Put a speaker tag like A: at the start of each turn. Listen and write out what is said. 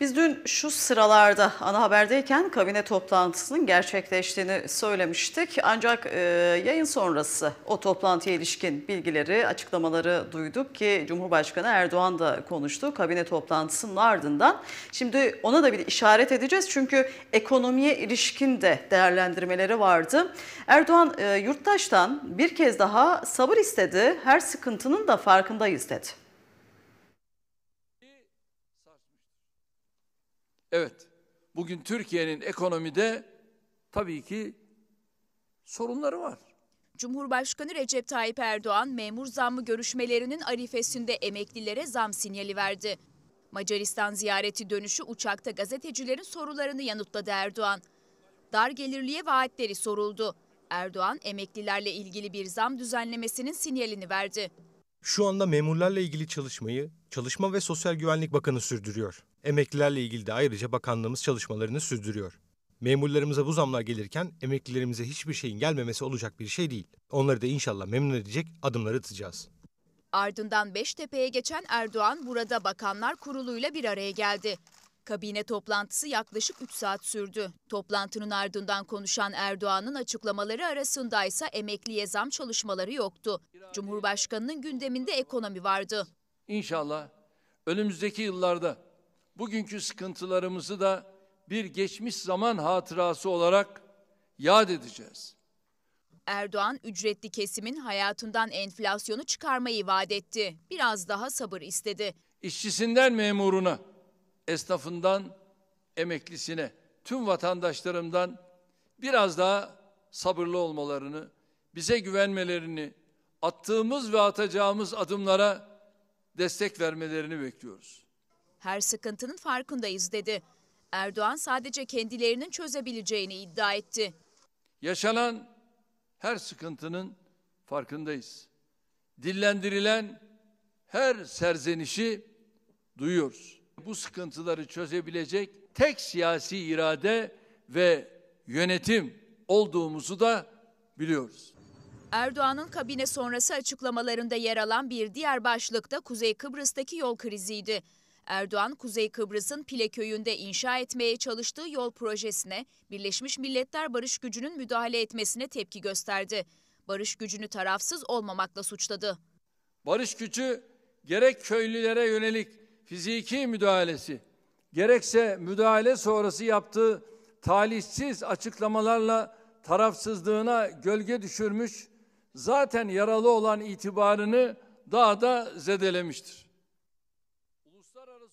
A: Biz dün şu sıralarda ana haberdeyken kabine toplantısının gerçekleştiğini söylemiştik. Ancak e, yayın sonrası o toplantıya ilişkin bilgileri, açıklamaları duyduk ki Cumhurbaşkanı Erdoğan da konuştu kabine toplantısının ardından. Şimdi ona da bir işaret edeceğiz çünkü ekonomiye ilişkin de değerlendirmeleri vardı. Erdoğan e, yurttaştan bir kez daha sabır istedi, her sıkıntının da farkındayız dedi.
B: Evet, bugün Türkiye'nin ekonomide tabii ki sorunları var.
C: Cumhurbaşkanı Recep Tayyip Erdoğan memur zammı görüşmelerinin arifesinde emeklilere zam sinyali verdi. Macaristan ziyareti dönüşü uçakta gazetecilerin sorularını yanıtladı Erdoğan. Dar gelirliğe vaatleri soruldu. Erdoğan emeklilerle ilgili bir zam düzenlemesinin sinyalini verdi.
B: Şu anda memurlarla ilgili çalışmayı Çalışma ve Sosyal Güvenlik Bakanı sürdürüyor. Emeklilerle ilgili de ayrıca bakanlığımız çalışmalarını sürdürüyor. Memurlarımıza bu zamlar gelirken emeklilerimize hiçbir şeyin gelmemesi olacak bir şey değil. Onları da inşallah memnun edecek adımları atacağız.
C: Ardından Beştepe'ye geçen Erdoğan burada Bakanlar Kurulu'yla bir araya geldi. Kabine toplantısı yaklaşık 3 saat sürdü. Toplantının ardından konuşan Erdoğan'ın açıklamaları arasında ise emekliye zam çalışmaları yoktu. Cumhurbaşkanının gündeminde ekonomi vardı.
B: İnşallah önümüzdeki yıllarda bugünkü sıkıntılarımızı da bir geçmiş zaman hatırası olarak yad edeceğiz.
C: Erdoğan ücretli kesimin hayatından enflasyonu çıkarmayı vaat etti. Biraz daha sabır istedi.
B: İşçisinden memuruna, esnafından emeklisine, tüm vatandaşlarımdan biraz daha sabırlı olmalarını, bize güvenmelerini, attığımız ve atacağımız adımlara destek vermelerini bekliyoruz
C: her sıkıntının farkındayız dedi. Erdoğan sadece kendilerinin çözebileceğini iddia etti.
B: Yaşanan her sıkıntının farkındayız. Dillendirilen her serzenişi duyuyoruz. Bu sıkıntıları çözebilecek tek siyasi irade ve yönetim olduğumuzu da biliyoruz.
C: Erdoğan'ın kabine sonrası açıklamalarında yer alan bir diğer başlık da Kuzey Kıbrıs'taki yol kriziydi. Erdoğan, Kuzey Kıbrıs'ın Pile köyünde inşa etmeye çalıştığı yol projesine Birleşmiş Milletler Barış Gücü'nün müdahale etmesine tepki gösterdi. Barış Gücü'nü tarafsız olmamakla suçladı.
B: Barış Gücü gerek köylülere yönelik fiziki müdahalesi, gerekse müdahale sonrası yaptığı talihsiz açıklamalarla tarafsızlığına gölge düşürmüş, zaten yaralı olan itibarını daha da zedelemiştir.